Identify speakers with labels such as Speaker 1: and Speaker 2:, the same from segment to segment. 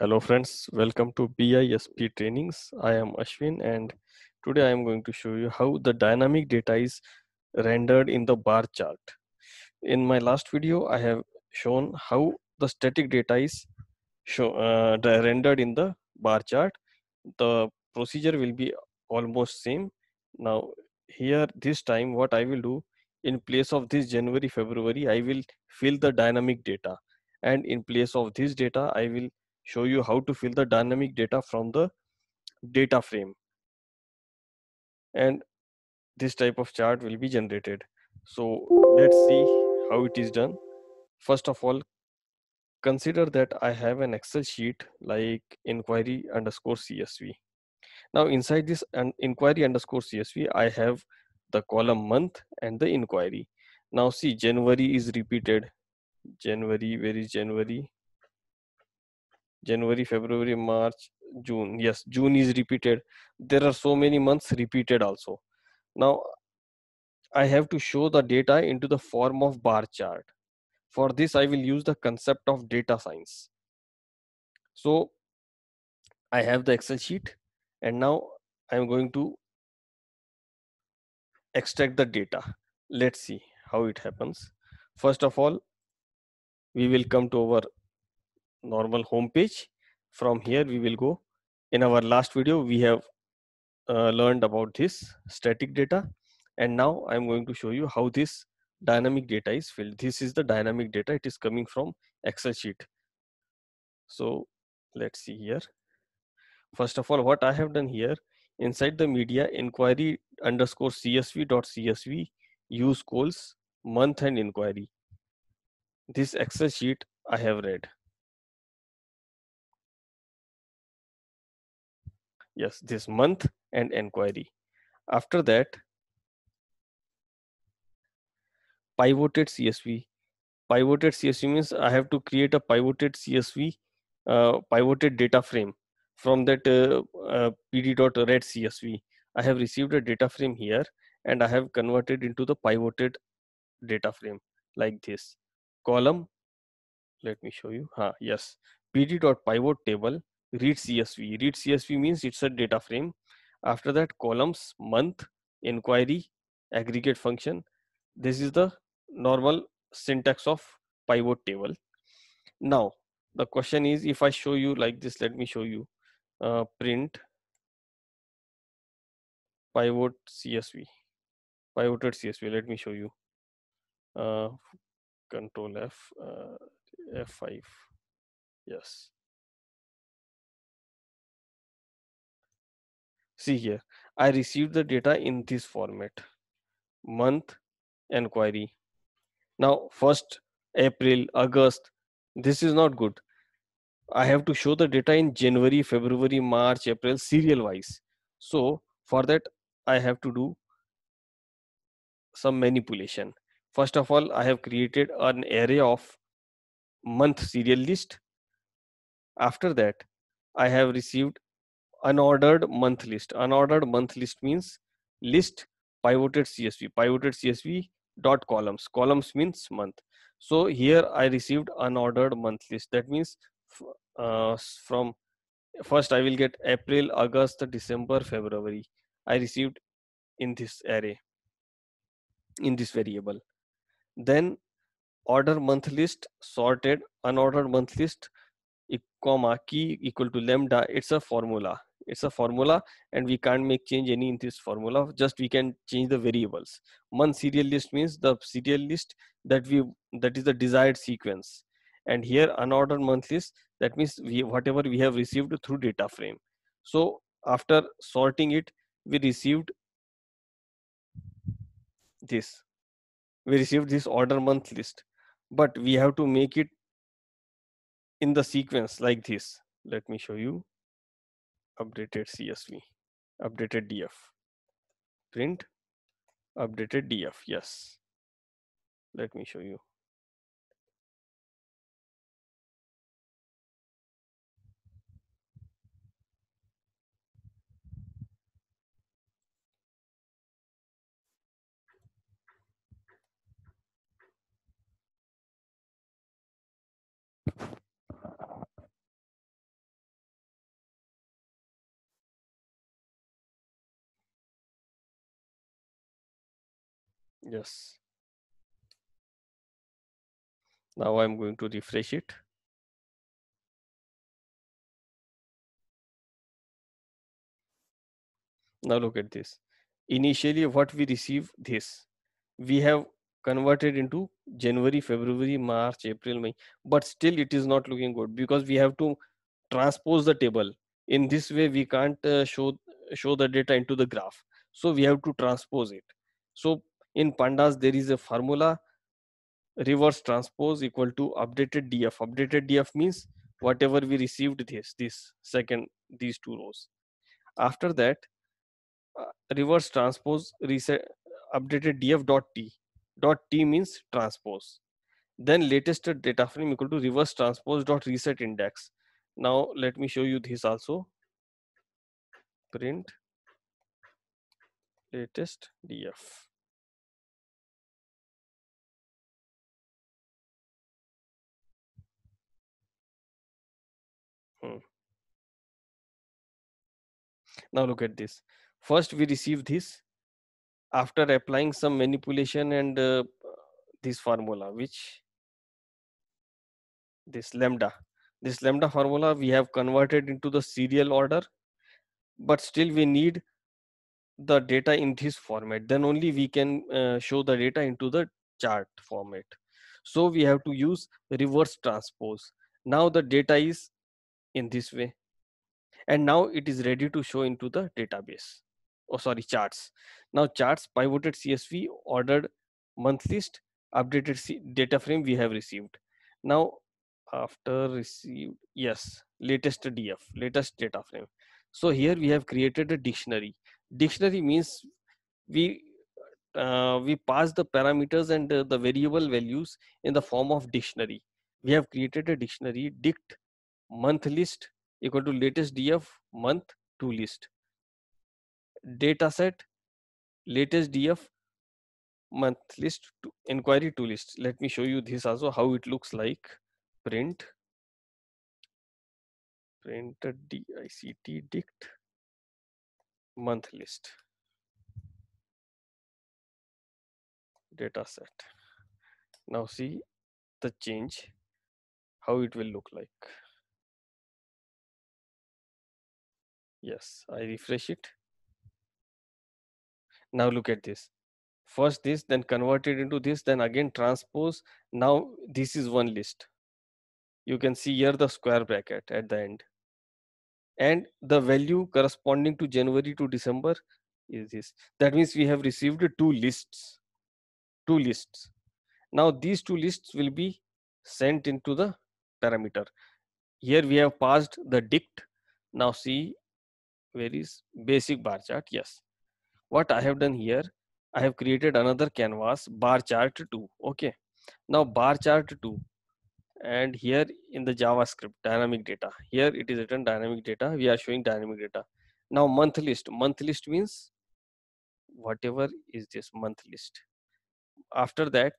Speaker 1: Hello friends, welcome to BISP trainings. I am Ashwin and today I am going to show you how the dynamic data is rendered in the bar chart. In my last video, I have shown how the static data is show, uh, rendered in the bar chart. The procedure will be almost same. Now here this time what I will do in place of this January, February, I will fill the dynamic data and in place of this data, I will show you how to fill the dynamic data from the data frame and this type of chart will be generated so let's see how it is done first of all consider that i have an excel sheet like inquiry underscore csv now inside this inquiry underscore csv i have the column month and the inquiry now see january is repeated january where is january january february march june yes june is repeated there are so many months repeated also now i have to show the data into the form of bar chart for this i will use the concept of data science
Speaker 2: so i have the excel sheet and now i am going to extract the data let's see
Speaker 1: how it happens first of all we will come to our normal home page from here we will go in our last video we have uh, learned about this static data and now i'm going to show you how this dynamic data is filled this is the dynamic data it is coming from excel sheet so let's see here first of all what i have done here inside the media inquiry underscore csv dot csv use calls
Speaker 2: month and inquiry this excel sheet i have read yes this month and enquiry after that
Speaker 1: pivoted csv pivoted csv means i have to create a pivoted csv uh, pivoted data frame from that uh, uh, pd.red csv i have received a data frame here and i have converted into the pivoted data frame like this column let me show you ha huh, yes pd.pivot table read CSV. Read CSV means it's a data frame. After that, columns, month, inquiry, aggregate function. This is the normal syntax of pivot table. Now, the question is if I show you like this, let me show you uh, print pivot CSV, pivoted CSV. Let me show you.
Speaker 2: Uh, control F, uh, F5. Yes see here i received the data in this format month inquiry
Speaker 1: now first april august this is not good i have to show the data in january february march april serial wise so for that i have to do some manipulation first of all i have created an array of month serial list after that i have received unordered month list. Unordered month list means list pivoted CSV. Pivoted CSV dot columns. Columns means month. So here I received unordered month list. That means uh, from first I will get April, August, December, February. I received in this array, in this variable. Then order month list sorted unordered month list comma key equal to lambda it's a formula it's a formula and we can't make change any in this formula just we can change the variables one serial list means the serial list that we that is the desired sequence and here unordered month list that means we whatever we have received through data frame so after sorting it we received this we received this order month list but we have to make it in the sequence like this let me show you updated CSV, updated
Speaker 2: DF, print, updated DF, yes. Let me show you. yes now i'm going to refresh it now look at this initially what we receive this we have
Speaker 1: converted into january february march april may but still it is not looking good because we have to transpose the table in this way we can't uh, show show the data into the graph so we have to transpose it so in pandas there is a formula reverse transpose equal to updated df updated df means whatever we received this this second these two rows after that uh, reverse transpose reset updated df dot t dot t means transpose then latest data frame equal to reverse transpose dot reset index
Speaker 2: now let me show you this also print latest df Hmm. Now look at this.
Speaker 1: First, we receive this after applying some manipulation and uh, this formula, which this lambda. This lambda formula we have converted into the serial order, but still we need the data in this format. Then only we can uh, show the data into the chart format. So we have to use reverse transpose. Now the data is in this way and now it is ready to show into the database oh sorry charts now charts pivoted csv ordered month list updated C data frame we have received now after received yes latest df latest data frame so here we have created a dictionary dictionary means we uh, we pass the parameters and uh, the variable values in the form of dictionary we have created a dictionary dict month list equal to latest df month to list data set latest df month list to inquiry to list let me show you this also how it looks like print
Speaker 2: print dict dict month list data set now see the change how it will look like yes i refresh it now look at this first this then convert it into this then
Speaker 1: again transpose now this is one list you can see here the square bracket at the end and the value corresponding to january to december is this that means we have received two lists two lists now these two lists will be sent into the parameter here we have passed the dict now see very basic bar chart yes what i have done here i have created another canvas bar chart 2 okay now bar chart 2 and here in the javascript dynamic data here it is written dynamic data we are showing dynamic data now month list month list
Speaker 2: means whatever is this month list after that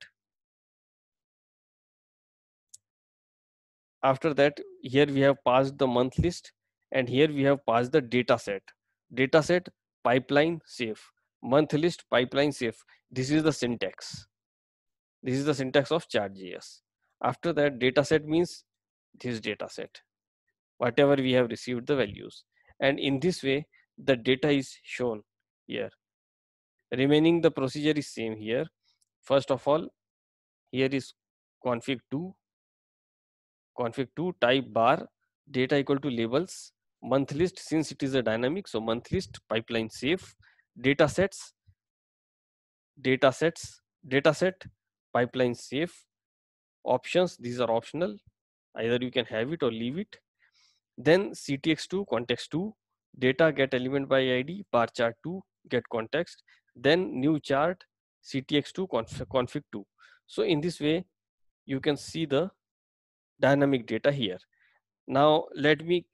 Speaker 2: after that here
Speaker 1: we have passed the month list and here we have passed the data set data set pipeline safe month list pipeline safe this is the syntax this is the syntax of chartjs after that data set means this data set whatever we have received the values and in this way the data is shown here remaining the procedure is same here first of all here is config 2 config 2 type bar data equal to labels month list since it is a dynamic so month list pipeline safe data sets data sets data set pipeline safe options these are optional either you can have it or leave it then ctx2 context2 data get element by id bar chart 2 get context then new chart ctx2 conf config 2 so in this way you can see the dynamic data here now let me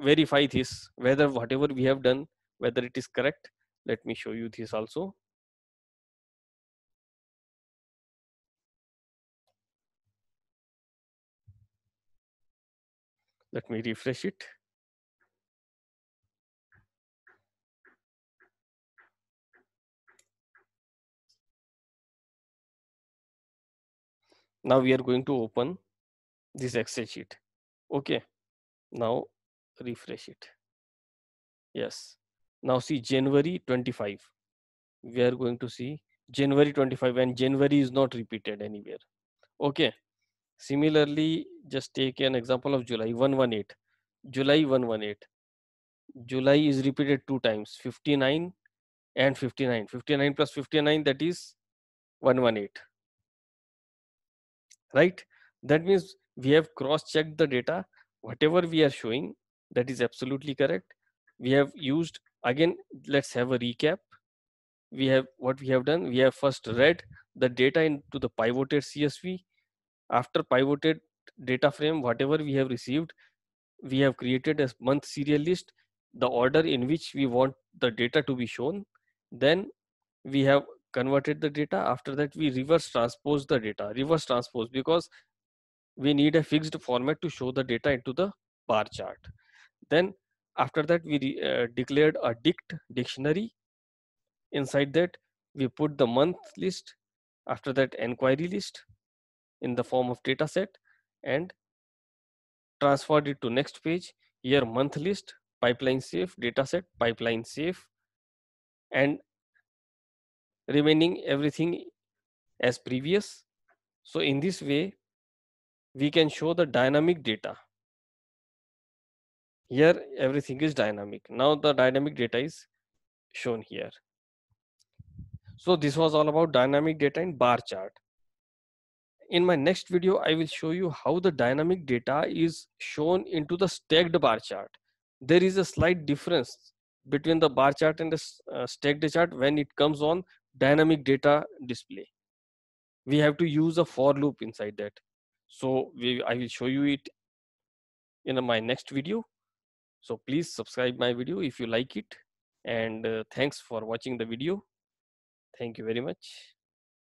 Speaker 1: verify this whether whatever we have done whether it is correct
Speaker 2: let me show you this also let me refresh it now we are going to open this excel sheet okay
Speaker 1: now refresh it yes now see january 25 we are going to see january 25 and january is not repeated anywhere okay similarly just take an example of july 118 july 118 july is repeated two times 59 and 59 59 plus 59 that is 118 right that means we have cross checked the data whatever we are showing that is absolutely correct. We have used, again, let's have a recap. We have what we have done. We have first read the data into the pivoted CSV. After pivoted data frame, whatever we have received, we have created a month serial list, the order in which we want the data to be shown. Then we have converted the data. After that, we reverse transpose the data, reverse transpose because we need a fixed format to show the data into the bar chart then after that we uh, declared a dict dictionary inside that we put the month list after that enquiry list in the form of data set and transferred it to next page here month list pipeline safe data set pipeline safe and remaining everything as previous so in this way we can show the dynamic data here everything is dynamic now the dynamic data is shown here so this was all about dynamic data in bar chart in my next video i will show you how the dynamic data is shown into the stacked bar chart there is a slight difference between the bar chart and the uh, stacked chart when it comes on dynamic data display we have to use a for loop inside that so we, i will show you it in my next video so please subscribe my video if you like it and uh, thanks for watching the video thank you very much